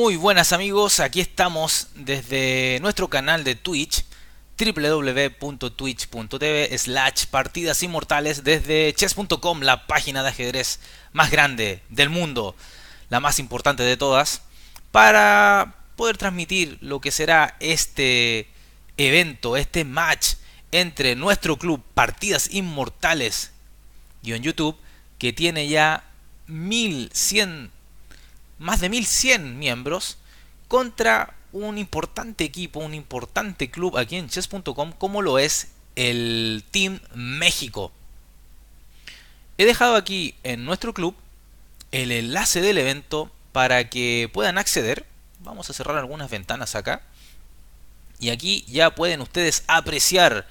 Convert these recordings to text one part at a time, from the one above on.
Muy buenas amigos, aquí estamos desde nuestro canal de Twitch www.twitch.tv slash partidas inmortales desde chess.com, la página de ajedrez más grande del mundo, la más importante de todas, para poder transmitir lo que será este evento, este match entre nuestro club Partidas Inmortales y en YouTube, que tiene ya 1100 más de 1100 miembros contra un importante equipo, un importante club aquí en chess.com como lo es el Team México. He dejado aquí en nuestro club el enlace del evento para que puedan acceder. Vamos a cerrar algunas ventanas acá. Y aquí ya pueden ustedes apreciar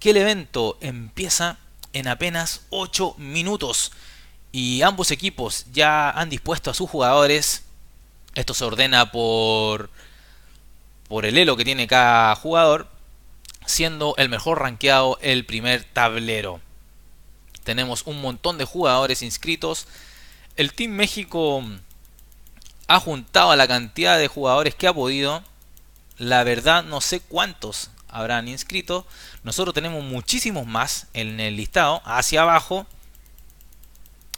que el evento empieza en apenas 8 minutos y ambos equipos ya han dispuesto a sus jugadores. Esto se ordena por, por el elo que tiene cada jugador, siendo el mejor rankeado el primer tablero. Tenemos un montón de jugadores inscritos. El Team México ha juntado a la cantidad de jugadores que ha podido. La verdad no sé cuántos habrán inscrito. Nosotros tenemos muchísimos más en el listado hacia abajo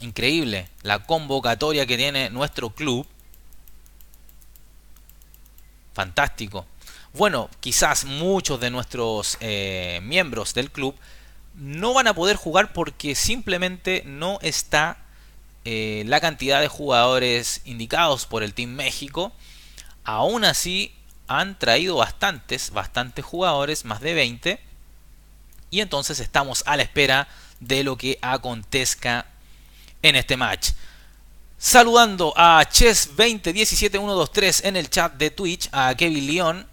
increíble la convocatoria que tiene nuestro club. Fantástico. Bueno, quizás muchos de nuestros eh, miembros del club no van a poder jugar porque simplemente no está eh, la cantidad de jugadores indicados por el Team México. Aún así, han traído bastantes, bastantes jugadores, más de 20. Y entonces estamos a la espera de lo que acontezca en este match. Saludando a Chess2017123 en el chat de Twitch, a Kevin Leon.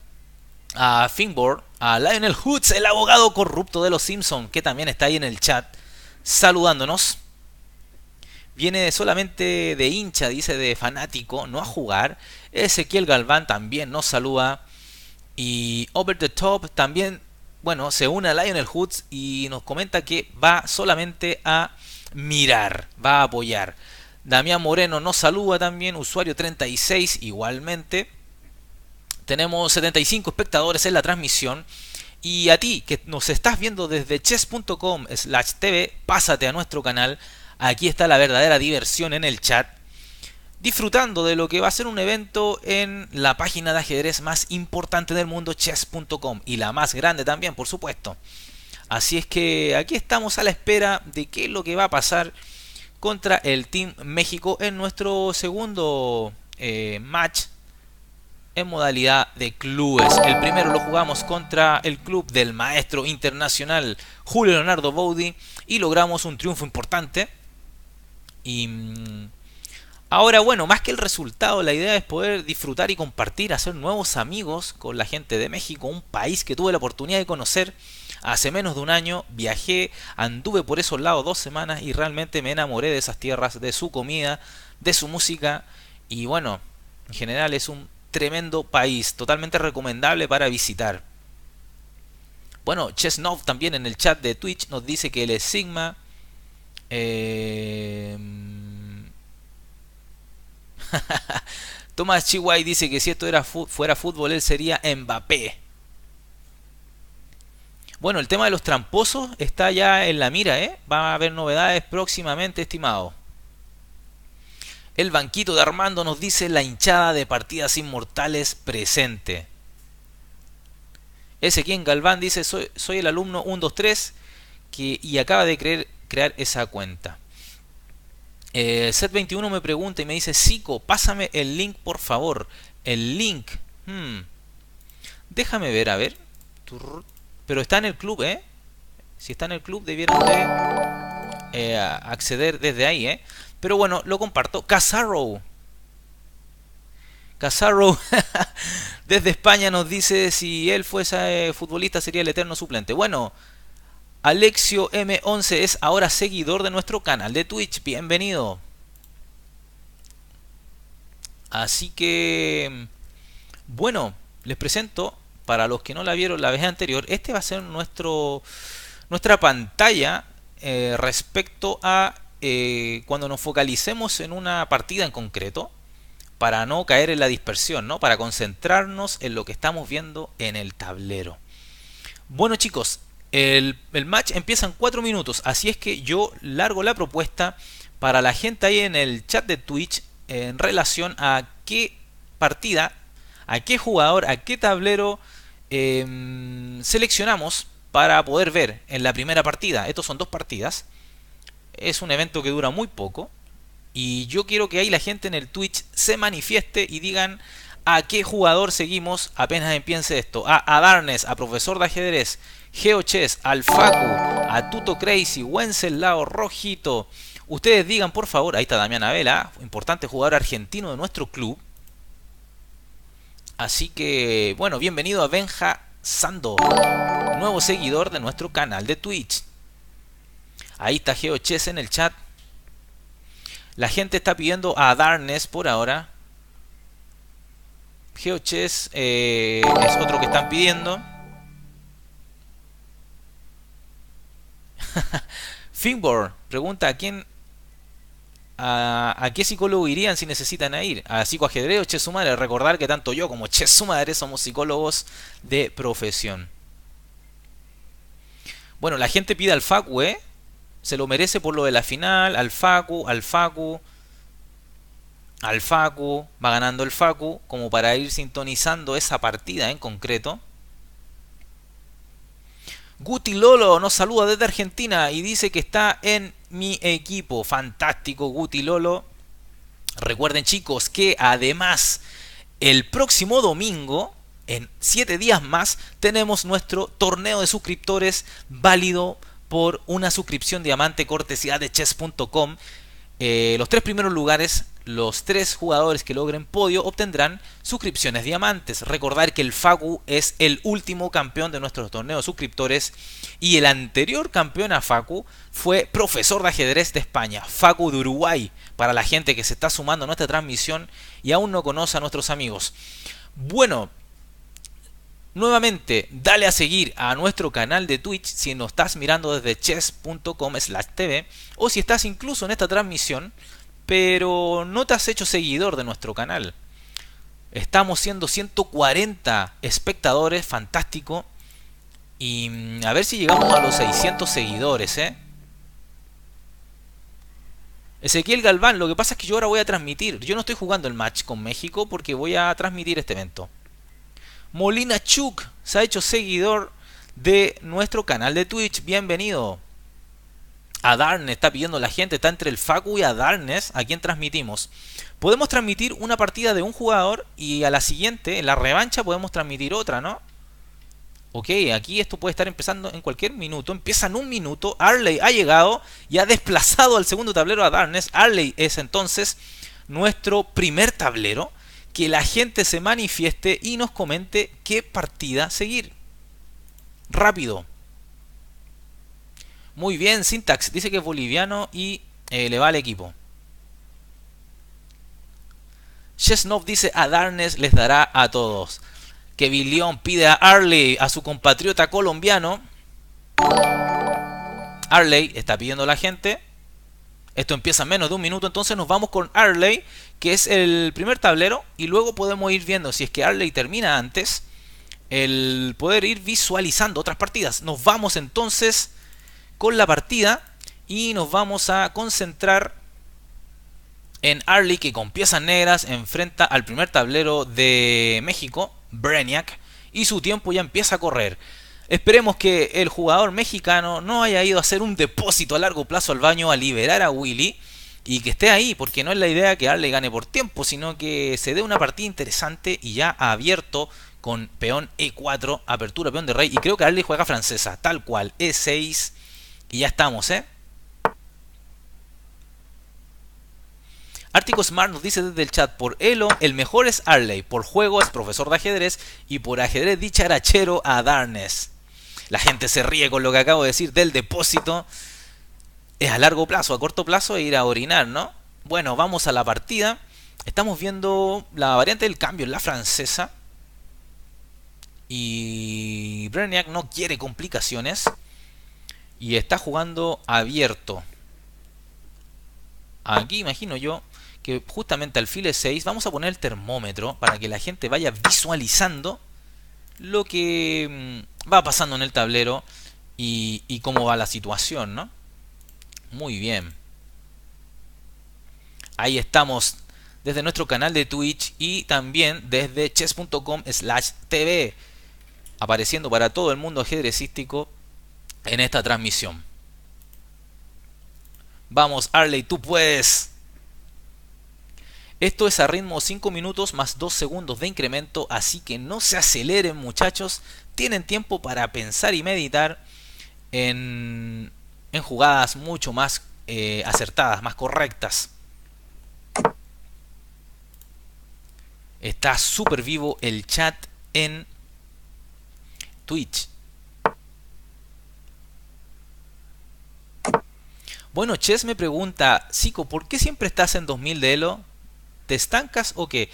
a Finboard, a Lionel Hoods, el abogado corrupto de los Simpsons, que también está ahí en el chat, saludándonos. Viene solamente de hincha, dice de fanático, no a jugar. Ezequiel Galván también nos saluda. Y Over the Top también, bueno, se une a Lionel Hoods y nos comenta que va solamente a mirar, va a apoyar. Damián Moreno nos saluda también, usuario 36 igualmente. Tenemos 75 espectadores en la transmisión. Y a ti que nos estás viendo desde chess.com slash tv, pásate a nuestro canal. Aquí está la verdadera diversión en el chat. Disfrutando de lo que va a ser un evento en la página de ajedrez más importante del mundo, chess.com. Y la más grande también, por supuesto. Así es que aquí estamos a la espera de qué es lo que va a pasar contra el Team México en nuestro segundo eh, match en modalidad de clubes. El primero lo jugamos contra el club del maestro internacional Julio Leonardo Boudi y logramos un triunfo importante. Y mm, ahora, bueno, más que el resultado, la idea es poder disfrutar y compartir, hacer nuevos amigos con la gente de México, un país que tuve la oportunidad de conocer Hace menos de un año viajé, anduve por esos lados dos semanas y realmente me enamoré de esas tierras, de su comida, de su música y bueno, en general es un tremendo país, totalmente recomendable para visitar. Bueno, Chesnov también en el chat de Twitch nos dice que el Sigma... Eh... Tomás Chihuahua dice que si esto fuera fútbol, él sería Mbappé. Bueno, el tema de los tramposos está ya en la mira, ¿eh? Va a haber novedades próximamente, estimado. El banquito de Armando nos dice la hinchada de partidas inmortales presente. Ese quien Galván dice soy, el alumno 123 que, y acaba de creer, crear esa cuenta. Eh, Set21 me pregunta y me dice, Sico, pásame el link por favor. El link. Hmm. Déjame ver, a ver. Pero está en el club, ¿eh? Si está en el club debieron de eh, acceder desde ahí, ¿eh? Pero bueno, lo comparto. Casarro. Casarro desde España nos dice si él fuese eh, futbolista sería el eterno suplente. Bueno, Alexio M11 es ahora seguidor de nuestro canal de Twitch. Bienvenido. Así que, bueno, les presento para los que no la vieron la vez anterior, este va a ser nuestro, nuestra pantalla eh, respecto a eh, cuando nos focalicemos en una partida en concreto, para no caer en la dispersión, ¿no? para concentrarnos en lo que estamos viendo en el tablero. Bueno chicos, el, el match empieza en 4 minutos, así es que yo largo la propuesta para la gente ahí en el chat de Twitch en relación a qué partida, a qué jugador, a qué tablero Em, seleccionamos para poder ver en la primera partida. Estos son dos partidas. Es un evento que dura muy poco. Y yo quiero que ahí la gente en el Twitch se manifieste y digan a qué jugador seguimos apenas empiece esto. A, Adarnes, Darnes, a Profesor de Ajedrez, Geochess, al Facu, a Tuto Crazy, Wenceslao, Rojito. Ustedes digan, por favor, ahí está Damián Abela, importante jugador argentino de nuestro club. Así que, bueno, bienvenido a Benja Sando, nuevo seguidor de nuestro canal de Twitch. Ahí está Chess en el chat. La gente está pidiendo a Darkness por ahora. GeoChess Chess eh, es otro que están pidiendo. Finborn pregunta a quién ¿A, qué psicólogo irían si necesitan a ir? ¿A psicoajedreo o che su madre? Recordar que tanto yo como che su madre somos psicólogos de profesión. Bueno, la gente pide al Facu, ¿eh? Se lo merece por lo de la final. Al Facu, al Facu. Al Facu. Va ganando el Facu. Como para ir sintonizando esa partida en concreto. Guti Lolo nos saluda desde Argentina y dice que está en mi equipo fantástico Guti Lolo. Recuerden chicos que además el próximo domingo, en 7 días más, tenemos nuestro torneo de suscriptores válido por una suscripción diamante cortesía de chess.com. Eh, los tres primeros lugares los tres jugadores que logren podio obtendrán suscripciones diamantes. Recordar que el Facu es el último campeón de nuestros torneos suscriptores y el anterior campeón a Facu fue profesor de ajedrez de España, Facu de Uruguay, para la gente que se está sumando a nuestra transmisión y aún no conoce a nuestros amigos. Bueno, Nuevamente, dale a seguir a nuestro canal de Twitch si nos estás mirando desde chess.com/tv o si estás incluso en esta transmisión pero no te has hecho seguidor de nuestro canal. Estamos siendo 140 espectadores, fantástico. Y mm, a ver si llegamos a los 600 seguidores, ¿eh? Ezequiel Galván, lo que pasa es que yo ahora voy a transmitir. Yo no estoy jugando el match con México porque voy a transmitir este evento. Molina Chuk se ha hecho seguidor de nuestro canal de Twitch. Bienvenido a Darnes, está pidiendo la gente, está entre el Facu y a Darnes, a quien transmitimos. Podemos transmitir una partida de un jugador y a la siguiente, en la revancha, podemos transmitir otra, ¿no? Ok, aquí esto puede estar empezando en cualquier minuto. Empieza en un minuto. Arley ha llegado y ha desplazado al segundo tablero a Darnes. Arley es entonces nuestro primer tablero. Que la gente se manifieste y nos comente qué partida seguir. Rápido. Muy bien, Syntax. Dice que es boliviano y eh, le va al equipo. Chesnov dice a Darnes les dará a todos. Que pide a Arley, a su compatriota colombiano. Arley está pidiendo a la gente. Esto empieza en menos de un minuto, entonces nos vamos con Arley, que es el primer tablero, y luego podemos ir viendo si es que Arley termina antes, el poder ir visualizando otras partidas. Nos vamos entonces con la partida y nos vamos a concentrar en Arley que con piezas negras enfrenta al primer tablero de México, Breniac, y su tiempo ya empieza a correr. Esperemos que el jugador mexicano no haya ido a hacer un depósito a largo plazo al baño a liberar a Willy y que esté ahí, porque no es la idea que Arley gane por tiempo, sino que se dé una partida interesante y ya abierto con peón E4, apertura peón de rey. Y creo que Arley juega francesa, tal cual, E6, y ya estamos, ¿eh? Artico Smart nos dice desde el chat, por Elo, el mejor es Arley, por juego es profesor de ajedrez y por ajedrez dicharachero a Darnes. La gente se ríe con lo que acabo de decir del depósito. Es a largo plazo, a corto plazo e ir a orinar, ¿no? Bueno, vamos a la partida. Estamos viendo la variante del cambio en la francesa. Y Breniak no quiere complicaciones y está jugando abierto. Aquí imagino yo que justamente al file 6 vamos a poner el termómetro para que la gente vaya visualizando lo que mm, va pasando en el tablero y, cómo va la situación, ¿no? Muy bien. Ahí estamos desde nuestro canal de Twitch y también desde chess.com tv apareciendo para todo el mundo ajedrecístico en esta transmisión. Vamos, Arley, tú puedes. Esto es a ritmo 5 minutos más 2 segundos de incremento, así que no se aceleren muchachos, tienen tiempo para pensar y meditar en, en jugadas mucho más eh, acertadas, más correctas. Está súper vivo el chat en Twitch. Bueno, Chess me pregunta, psico ¿por qué siempre estás en 2000 de Elo? ¿Te estancas o qué?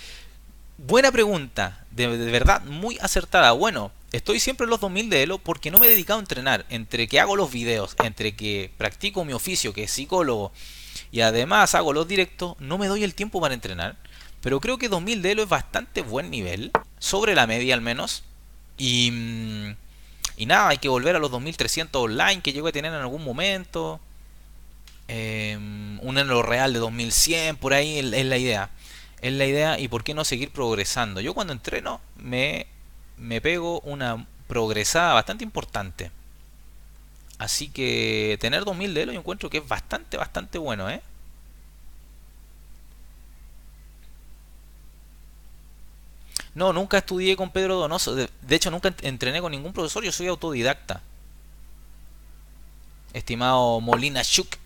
Buena pregunta, de, verdad muy acertada. Bueno, estoy siempre en los 2000 de Elo porque no me he dedicado a entrenar. Entre que hago los videos, entre que practico mi oficio, que es psicólogo, y además hago los directos, no me doy el tiempo para entrenar. Pero creo que 2000 de Elo es bastante buen nivel, sobre la media al menos. Y, mm, y nada, hay que volver a los 2300 online que llego a tener en algún momento. Em, un en lo real de 2100, por ahí es, la idea. Es la idea y por qué no seguir progresando. Yo cuando entreno me, pego una progresada bastante importante. Así que tener 2000 de él yo encuentro que es bastante, bastante bueno, ¿eh? No, nunca estudié con Pedro Donoso. De, hecho, nunca entrené con ningún profesor. Yo soy autodidacta. Estimado Molina Chuk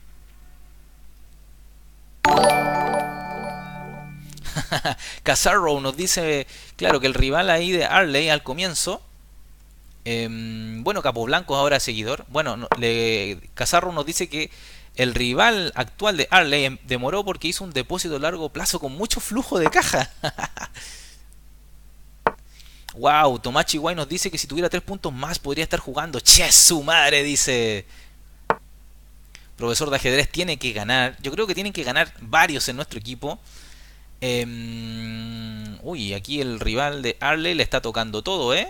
Cazarro nos dice, claro, que el rival ahí de Arley al comienzo. Em, bueno, Capoblanco ahora seguidor. Bueno, Cazarro le, nos dice que el rival actual de Arley em, demoró porque hizo un depósito a largo plazo con mucho flujo de caja. wow, Tomachi Guay nos dice que si tuviera tres puntos más podría estar jugando. Che, su madre, dice profesor de ajedrez tiene que ganar. Yo creo que tienen que ganar varios en nuestro equipo. Em, uy, aquí el rival de Arle le está tocando todo, ¿eh?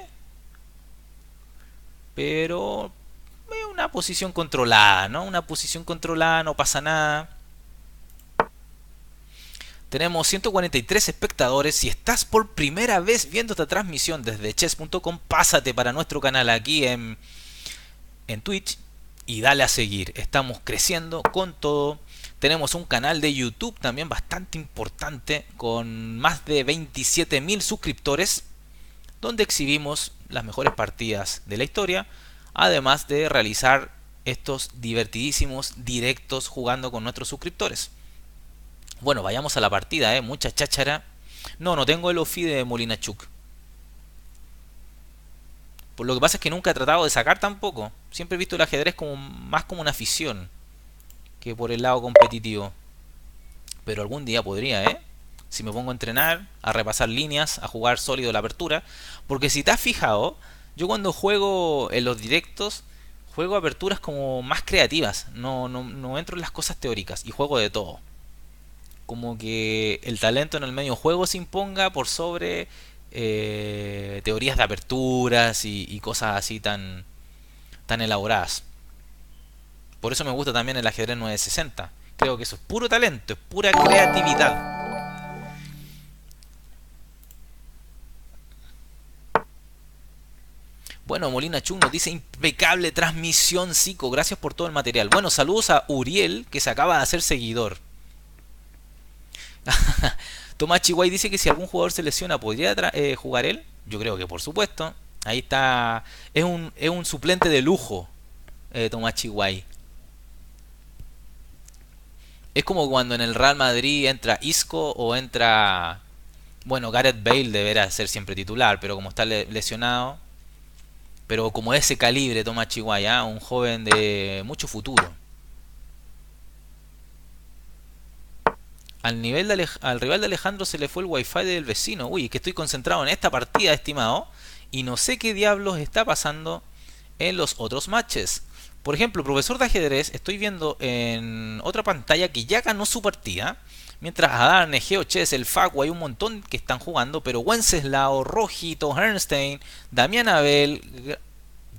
Pero una posición controlada, ¿no? Una posición controlada, no pasa nada. Tenemos 143 espectadores. Si estás por primera vez viendo esta transmisión desde chess.com, pásate para nuestro canal aquí en, en Twitch y dale a seguir. Estamos creciendo con todo. Tenemos un canal de YouTube también bastante importante con más de 27.000 suscriptores donde exhibimos las mejores partidas de la historia, además de realizar estos divertidísimos directos jugando con nuestros suscriptores. Bueno, vayamos a la partida, ¿eh? mucha cháchara. No, no tengo el ofi de Molina Chuk. Por pues lo que pasa es que nunca he tratado de sacar tampoco. Siempre he visto el ajedrez como más como una afición que por el lado competitivo. Pero algún día podría, ¿eh? Si me pongo a entrenar, a repasar líneas, a jugar sólido la apertura. Porque si te has fijado, yo cuando juego en los directos, juego aperturas como más creativas. No, no, no entro en las cosas teóricas y juego de todo. Como que el talento en el medio juego se imponga por sobre eh, teorías de aperturas y, cosas así tan, tan elaboradas. Por eso me gusta también el ajedrez 960. Creo que eso es puro talento, es pura creatividad. Bueno, Molina Chung nos dice impecable transmisión, Zico. Gracias por todo el material. Bueno, saludos a Uriel, que se acaba de hacer seguidor. Tomás Chiguay dice que si algún jugador se lesiona, ¿podría eh, jugar él? Yo creo que por supuesto. Ahí está. Es un, es un suplente de lujo, eh, Tomás Chiguay. Es como cuando en el Real Madrid entra Isco o entra. Bueno, Gareth Bale deberá ser siempre titular, pero como está lesionado. Pero como ese calibre, Tomás Chihuahua ¿ah? un joven de mucho futuro. al, nivel al rival de Alejandro se le fue el wifi del vecino. Uy, que estoy concentrado en esta partida, estimado. Y no sé qué diablos está pasando en los otros matches. Por ejemplo, profesor de ajedrez, estoy viendo en otra pantalla que ya ganó su partida. Mientras Adán, Egeo, Chess, el Facu, hay un montón que están jugando, pero Wenceslao, Rojito, Hernstein, Damián Abel,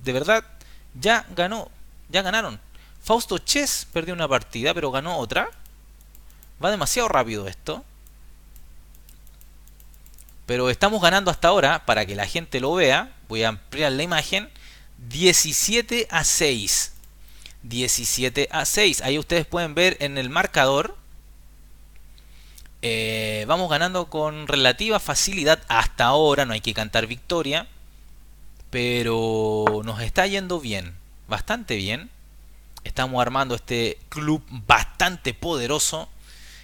de verdad, ya ganó, ya ganaron. Fausto Chess perdió una partida, pero ganó otra. Va demasiado rápido esto. Pero estamos ganando hasta ahora, para que la gente lo vea, voy a ampliar la imagen, 17 a 6. 17 a 6. Ahí ustedes pueden ver en el marcador. Eh, vamos ganando con relativa facilidad hasta ahora, no hay que cantar victoria. Pero nos está yendo bien, bastante bien. Estamos armando este club bastante poderoso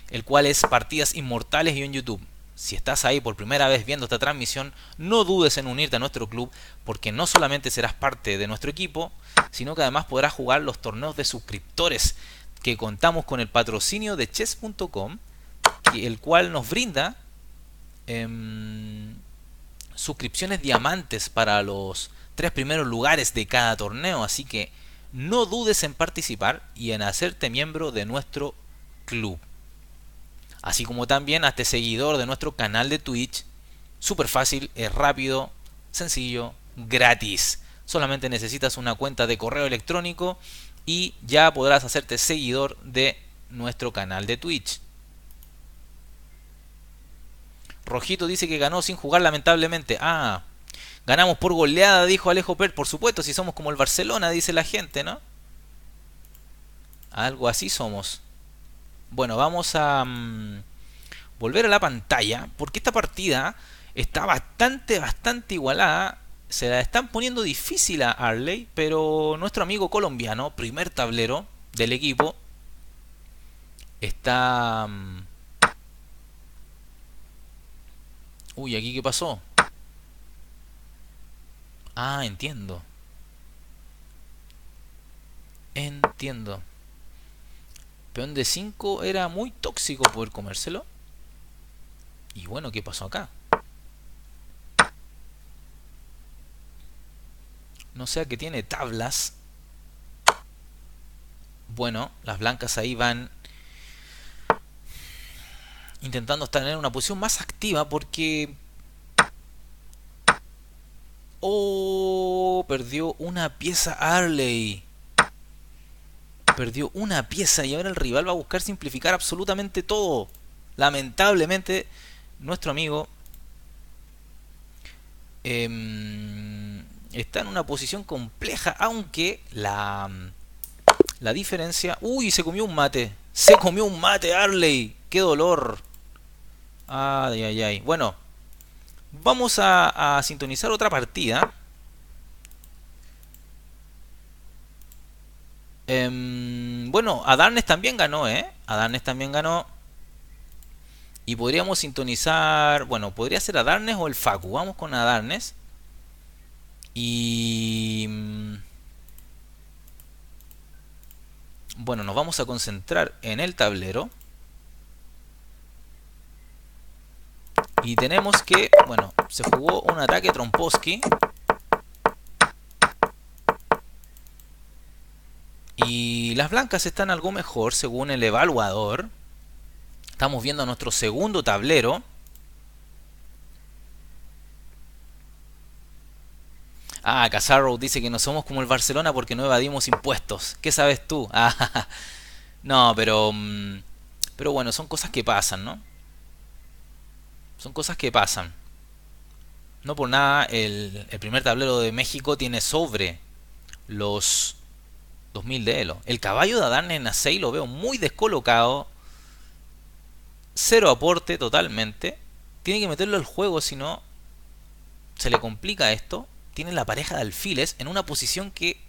el cual es Partidas Inmortales y en YouTube. Si estás ahí por primera vez viendo esta transmisión, no dudes en unirte a nuestro club porque no solamente serás parte de nuestro equipo, sino que además podrás jugar los torneos de suscriptores que contamos con el patrocinio de chess.com, el cual nos brinda em, suscripciones diamantes para los tres primeros lugares de cada torneo, así que no dudes en participar y en hacerte miembro de nuestro club así como también hazte este seguidor de nuestro canal de Twitch. Súper fácil, es rápido, sencillo, gratis. Solamente necesitas una cuenta de correo electrónico y ya podrás hacerte seguidor de nuestro canal de Twitch. Rojito dice que ganó sin jugar lamentablemente. Ah, ganamos por goleada, dijo Alejo Per. Por supuesto, si somos como el Barcelona, dice la gente, ¿no? Algo así somos. Bueno, vamos a mm, volver a la pantalla, porque esta partida está bastante, bastante igualada. Se la están poniendo difícil a Arley, pero nuestro amigo colombiano, primer tablero del equipo, está... Mm. Uy, ¿aquí qué pasó? Ah, entiendo. Entiendo. Peón de 5 era muy tóxico poder comérselo. Y bueno, ¿qué pasó acá? No sea que tiene tablas. Bueno, las blancas ahí van intentando estar en una posición más activa porque... Oh, perdió una pieza Arley perdió una pieza y ahora el rival va a buscar simplificar absolutamente todo. Lamentablemente, nuestro amigo em, está en una posición compleja, aunque la, la diferencia... ¡Uy! Se comió un mate. Se comió un mate, Arley. ¡Qué dolor! Ay, ay, ay. Bueno, vamos a sintonizar otra partida. Em, bueno, Adarnes también ganó, ¿eh? Adarnes también ganó. Y podríamos sintonizar, bueno, podría ser Adarnes o el Facu. Vamos con Adarnes. Y... Mm, bueno, nos vamos a concentrar en el tablero. Y tenemos que, bueno, se jugó un ataque Tromposki. las blancas están algo mejor según el evaluador. Estamos viendo nuestro segundo tablero. Ah, Casarro dice que no somos como el Barcelona porque no evadimos impuestos. ¿Qué sabes tú? Ah, no, pero... Mm, pero bueno, son cosas que pasan, ¿no? Son cosas que pasan. No por nada el, el primer tablero de México tiene sobre los 2000 de Elo. El caballo de Adán en A6 lo veo muy descolocado. Cero aporte totalmente. Tiene que meterlo al juego, si no se le complica esto. Tiene la pareja de alfiles en una posición que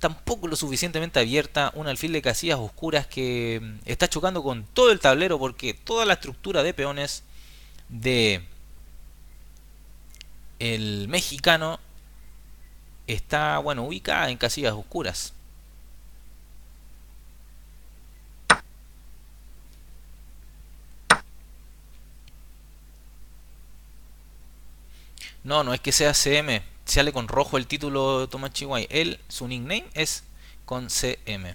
tampoco lo suficientemente abierta. Un alfil de casillas oscuras que mm, está chocando con todo el tablero porque toda la estructura de peones de el mexicano está bueno ubicada en casillas oscuras No, no es que sea CM. Sale con rojo el título Tomás Chihuahua. Él, su nickname es con CM.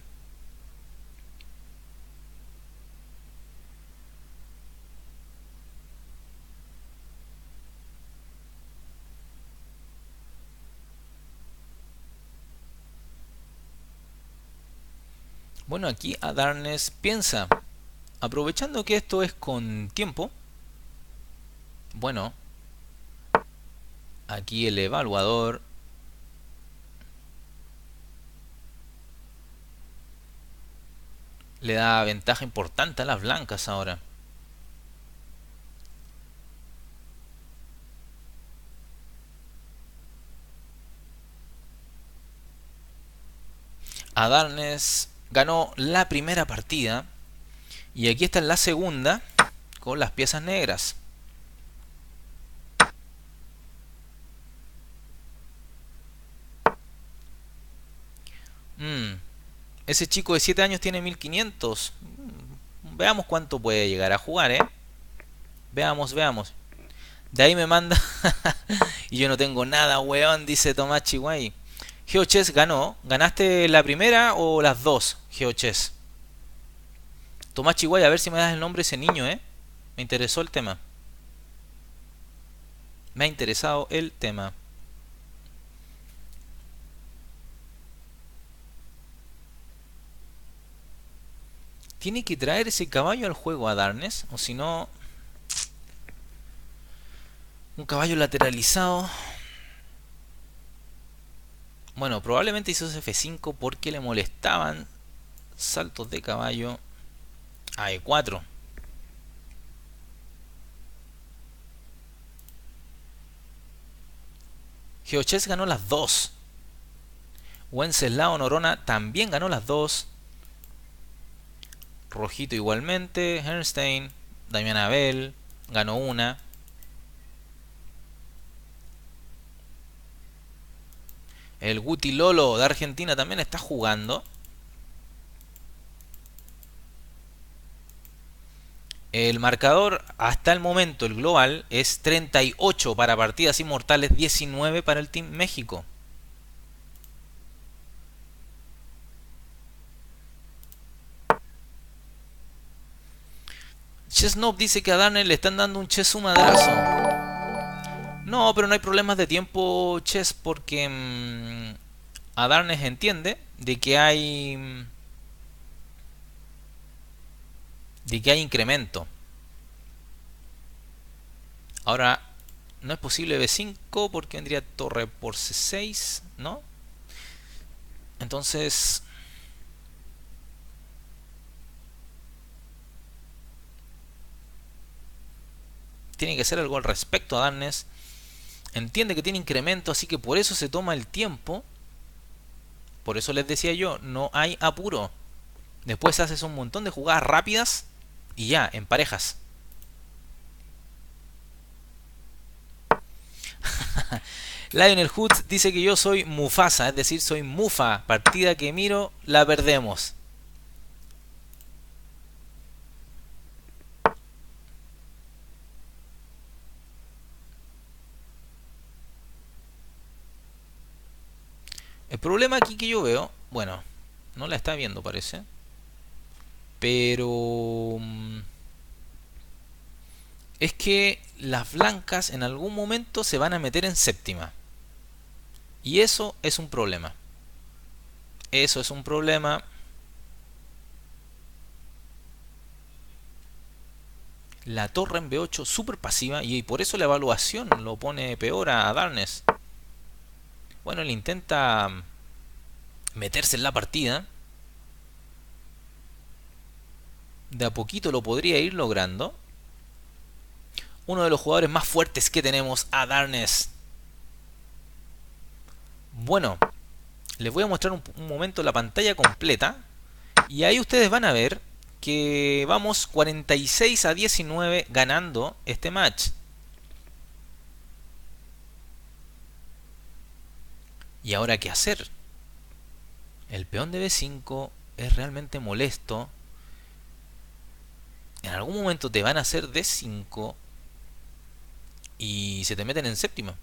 Bueno, aquí a piensa, aprovechando que esto es con tiempo, bueno, aquí el evaluador le da ventaja importante a las blancas ahora. Adarnes ganó la primera partida y aquí está en la segunda con las piezas negras. Ese chico de 7 años tiene 1500. Veamos cuánto puede llegar a jugar, ¿eh? Veamos, veamos. De ahí me manda. y yo no tengo nada, weón, dice Tomás Chihuahua. Geochess ganó. ¿Ganaste la primera o las dos, Geochess? Tomás Chihuahua, a ver si me das el nombre ese niño, ¿eh? Me interesó el tema. Me ha interesado el tema. Tiene que traer ese caballo al juego a Darnes, o si no... Un caballo lateralizado. Bueno, probablemente hizo ese F5 porque le molestaban saltos de caballo a E4. Geoches ganó las dos. Wenceslao Norona también ganó las dos. Rojito igualmente. Hernstein. Damian Abel. Ganó una. El Guti Lolo de Argentina también está jugando. El marcador hasta el momento, el global, es 38 para partidas inmortales, 19 para el Team México. Chessnob dice que a Darnell le están dando un Chessumadrazo. No, pero no hay problemas de tiempo, Chess, porque mm, a Darnes entiende de que hay. Mm, de que hay incremento. Ahora, no es posible B5 porque vendría torre por C6, ¿no? Entonces, tiene que ser algo al respecto a danes Entiende que tiene incremento, así que por eso se toma el tiempo. Por eso les decía yo, no hay apuro. Después haces un montón de jugadas rápidas y ya, en parejas. Lionel Hoods dice que yo soy Mufasa, es decir, soy Mufa. Partida que miro, la perdemos. problema aquí que yo veo, bueno, no la está viendo parece, pero mm, es que las blancas en algún momento se van a meter en séptima. Y eso es un problema. Eso es un problema. La torre en B8 súper pasiva y por eso la evaluación lo pone peor a Darnes. Bueno, él intenta meterse en la partida, de a poquito lo podría ir logrando. Uno de los jugadores más fuertes que tenemos, a Darnes. Bueno, les voy a mostrar un, un momento la pantalla completa. Y ahí ustedes van a ver que vamos 46 a 19 ganando este match. ¿Y ahora qué hacer? El peón de B5 es realmente molesto. En algún momento te van a hacer D5 y se te meten en séptima.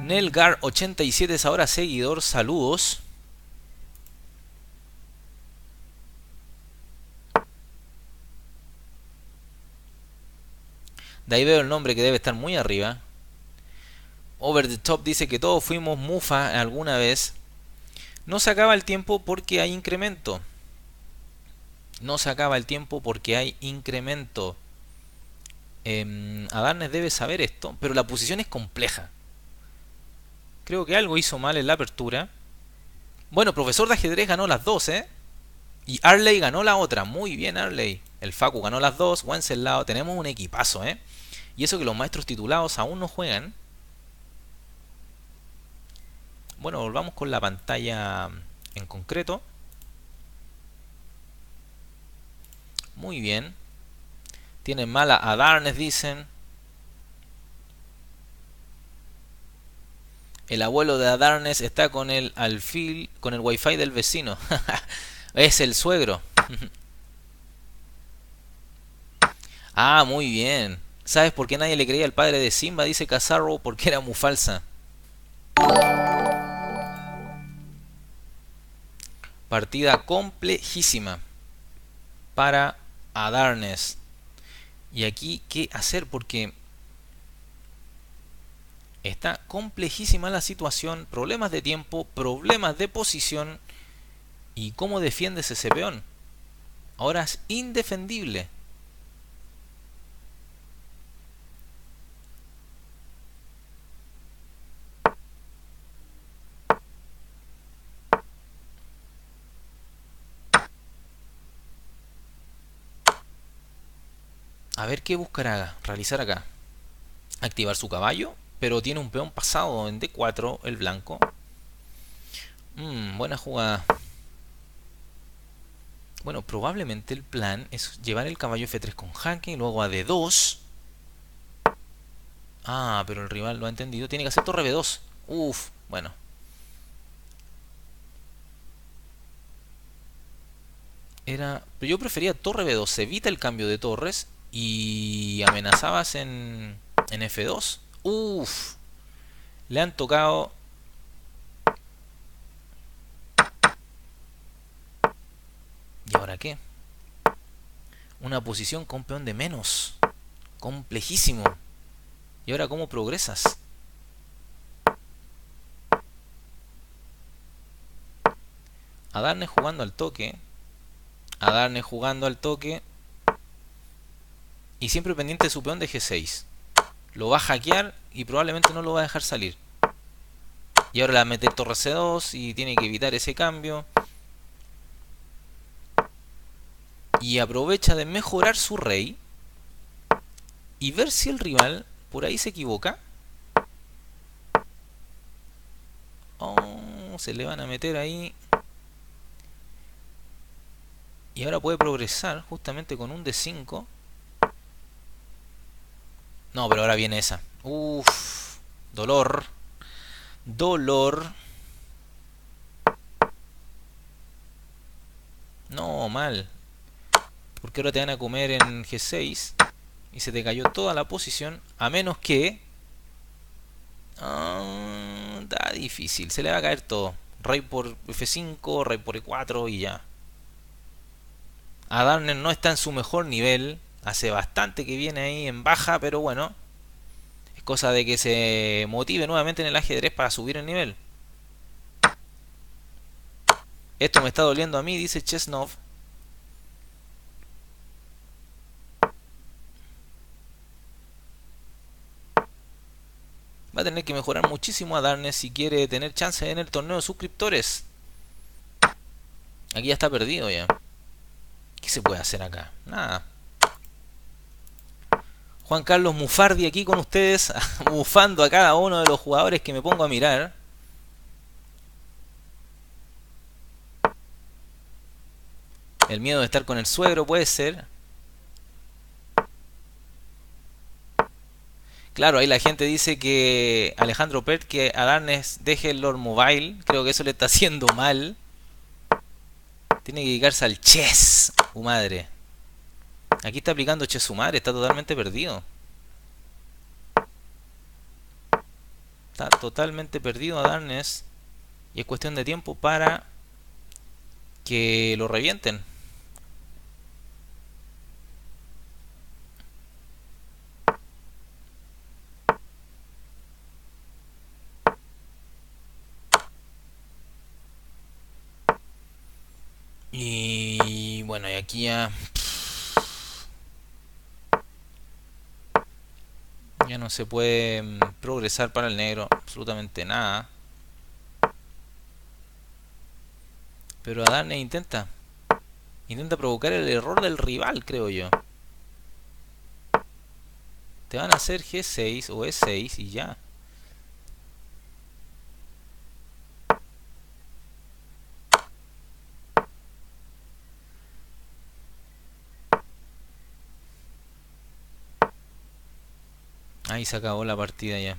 Nelgar87 es ahora seguidor, saludos. De ahí veo el nombre que debe estar muy arriba. Over the Top dice que todos fuimos mufa alguna vez. No se acaba el tiempo porque hay incremento. No se acaba el tiempo porque hay incremento. Em, Adarnes debe saber esto, pero la posición es compleja. Creo que algo hizo mal en la apertura. Bueno, profesor de ajedrez ganó las dos, ¿eh? Y Arley ganó la otra. Muy bien, Arley. El Facu ganó las dos. lado Tenemos un equipazo, ¿eh? Y eso que los maestros titulados aún no juegan. Bueno, volvamos con la pantalla en concreto. Muy bien. Tienen mala Adarnes, dicen. El abuelo de Adarnes está con el alfil, con el wifi del vecino. es el suegro. ah, muy bien. ¿Sabes por qué nadie le creía al padre de Simba? Dice Casarro porque era muy falsa. Partida complejísima para Adarnes. Y aquí, ¿qué hacer? Porque está complejísima la situación, problemas de tiempo, problemas de posición y cómo defiendes ese peón. Ahora es indefendible. A ver qué buscará realizar acá. Activar su caballo, pero tiene un peón pasado en D4, el blanco. Mm, buena jugada. Bueno, probablemente el plan es llevar el caballo F3 con jaque y luego a D2. Ah, pero el rival lo ha entendido. Tiene que hacer torre B2. Uf, bueno. Era... Pero yo prefería torre B2. evita el cambio de torres y amenazabas en, en F2. Uff, le han tocado ¿Y ahora qué? Una posición con peón de menos. Complejísimo. ¿Y ahora cómo progresas? A Adarne jugando al toque. a Adarne jugando al toque y siempre pendiente de su peón de G6. Lo va a hackear y probablemente no lo va a dejar salir. Y ahora la mete torre C2 y tiene que evitar ese cambio. Y aprovecha de mejorar su rey y ver si el rival por ahí se equivoca. Oh, se le van a meter ahí. Y ahora puede progresar justamente con un D5 no, pero ahora viene esa. Uff. Dolor. Dolor. No, mal. Porque ahora te van a comer en G6. Y se te cayó toda la posición. A menos que... da ah, está difícil. Se le va a caer todo. Rey por F5, Rey por E4 y ya. Adarner no está en su mejor nivel. Hace bastante que viene ahí en baja, pero bueno. Es cosa de que se motive nuevamente en el ajedrez para subir el nivel. Esto me está doliendo a mí, dice Chesnov. Va a tener que mejorar muchísimo a Darnes si quiere tener chance en el torneo de suscriptores. Aquí ya está perdido ya. ¿Qué se puede hacer acá? Nada. Juan Carlos Mufardi aquí con ustedes, bufando a cada uno de los jugadores que me pongo a mirar. El miedo de estar con el suegro puede ser. Claro, ahí la gente dice que Alejandro Pert que Darnes deje el Lord Mobile. Creo que eso le está haciendo mal. Tiene que dedicarse al chess, su madre. Aquí está aplicando Che Sumar, está totalmente perdido. Está totalmente perdido Adarnes. Y es cuestión de tiempo para que lo revienten. Y bueno, y aquí ya no se puede mm, progresar para el negro absolutamente nada. Pero Adane intenta. Intenta provocar el error del rival, creo yo. Te van a hacer G6 o E6 y ya. Ahí se acabó la partida ya.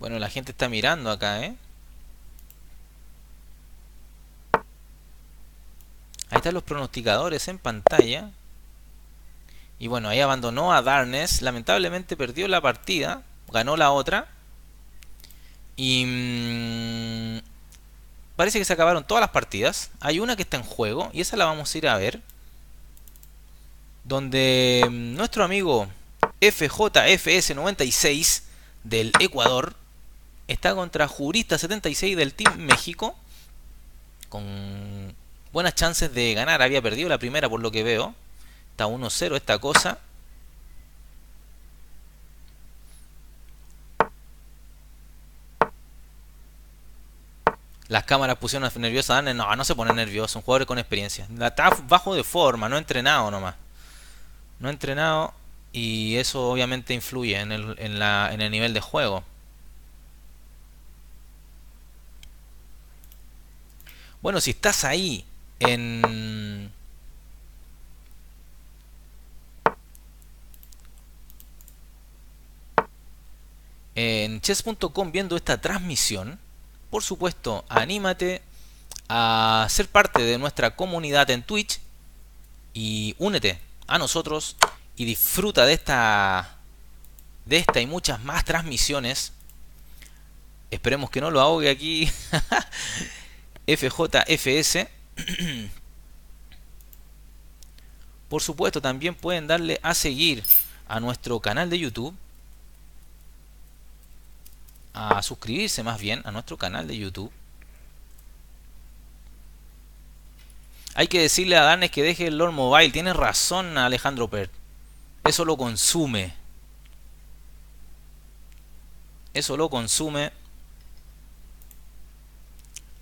Bueno, la gente está mirando acá, ¿eh? los pronosticadores en pantalla. Y bueno, ahí abandonó a Darnes. Lamentablemente perdió la partida. Ganó la otra. Y mm, parece que se acabaron todas las partidas. Hay una que está en juego y esa la vamos a ir a ver. Donde mm, nuestro amigo FJFS96 del Ecuador está contra Jurista76 del Team México. Con buenas chances de ganar. Había perdido la primera por lo que veo. Está 1-0 esta cosa. Las cámaras pusieron nerviosas No, no se pone nervioso. Un jugador con experiencia. está bajo de forma, no entrenado nomás. No entrenado. Y eso obviamente influye en el nivel de juego. Bueno, si estás ahí en chess.com viendo esta transmisión, por supuesto, anímate a ser parte de nuestra comunidad en Twitch y únete a nosotros y disfruta de esta de esta y muchas más transmisiones. Esperemos que no lo ahogue aquí FJFS Por supuesto, también pueden darle a seguir a nuestro canal de YouTube. A suscribirse más bien a nuestro canal de YouTube. Hay que decirle a Danes que deje el Lord Mobile. Tiene razón Alejandro Pert. Eso lo consume. Eso lo consume.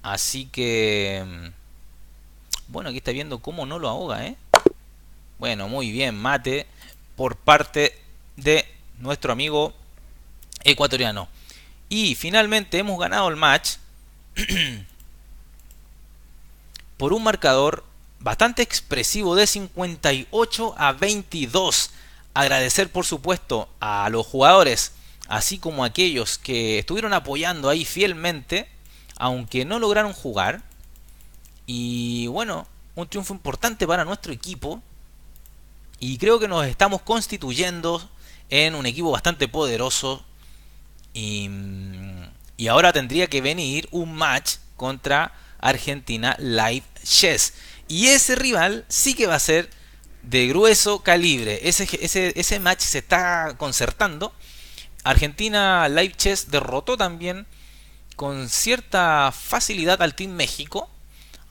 Así que... Mm, bueno, aquí está viendo cómo no lo ahoga, ¿eh? Bueno, muy bien, mate por parte de nuestro amigo ecuatoriano. Y finalmente hemos ganado el match por un marcador bastante expresivo de 58 a 22. Agradecer por supuesto a los jugadores, así como a aquellos que estuvieron apoyando ahí fielmente, aunque no lograron jugar. Y bueno, un triunfo importante para nuestro equipo. Y creo que nos estamos constituyendo en un equipo bastante poderoso. Y, y ahora tendría que venir un match contra Argentina Live Chess. Y ese rival sí que va a ser de grueso calibre. Ese, ese, ese match se está concertando. Argentina Live Chess derrotó también con cierta facilidad al Team México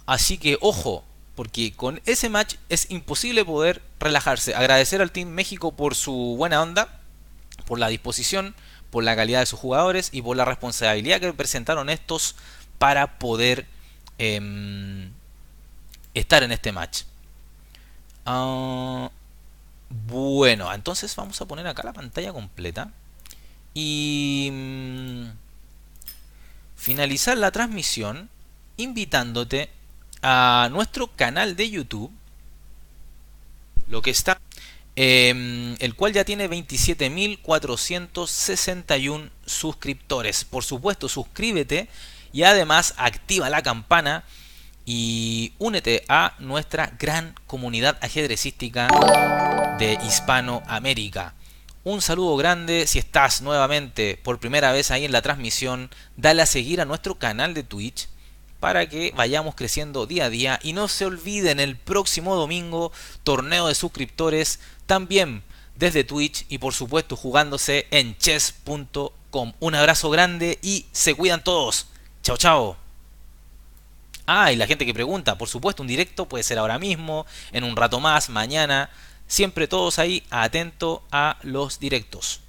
Así que ojo, porque con ese match es imposible poder relajarse. Agradecer al Team México por su buena onda, por la disposición, por la calidad de sus jugadores y por la responsabilidad que presentaron estos para poder em, estar en este match. Ah, bueno, entonces vamos a poner acá la pantalla completa y mm, finalizar la transmisión invitándote a nuestro canal de YouTube, lo que está, em, el cual ya tiene 27.461 suscriptores. Por supuesto, suscríbete y además activa la campana y únete a nuestra gran comunidad ajedrecística de Hispanoamérica. Un saludo grande si estás nuevamente por primera vez ahí en la transmisión. Dale a seguir a nuestro canal de Twitch para que vayamos creciendo día a día. Y no se olviden el próximo domingo, torneo de suscriptores, también desde Twitch y por supuesto jugándose en chess.com. Un abrazo grande y se cuidan todos. Chao, chao. Ah, y la gente que pregunta, por supuesto, un directo puede ser ahora mismo, en un rato más, mañana. Siempre todos ahí atento a los directos.